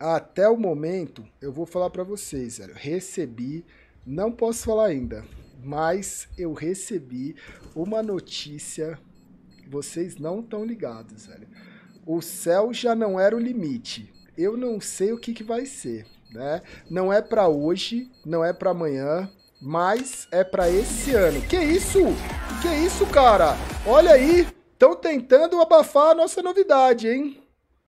Até o momento, eu vou falar para vocês, velho, recebi, não posso falar ainda, mas eu recebi uma notícia, vocês não estão ligados, velho. O céu já não era o limite. Eu não sei o que, que vai ser, né? Não é para hoje, não é para amanhã, mas é para esse ano. Que isso? Que isso, cara? Olha aí, estão tentando abafar a nossa novidade, hein?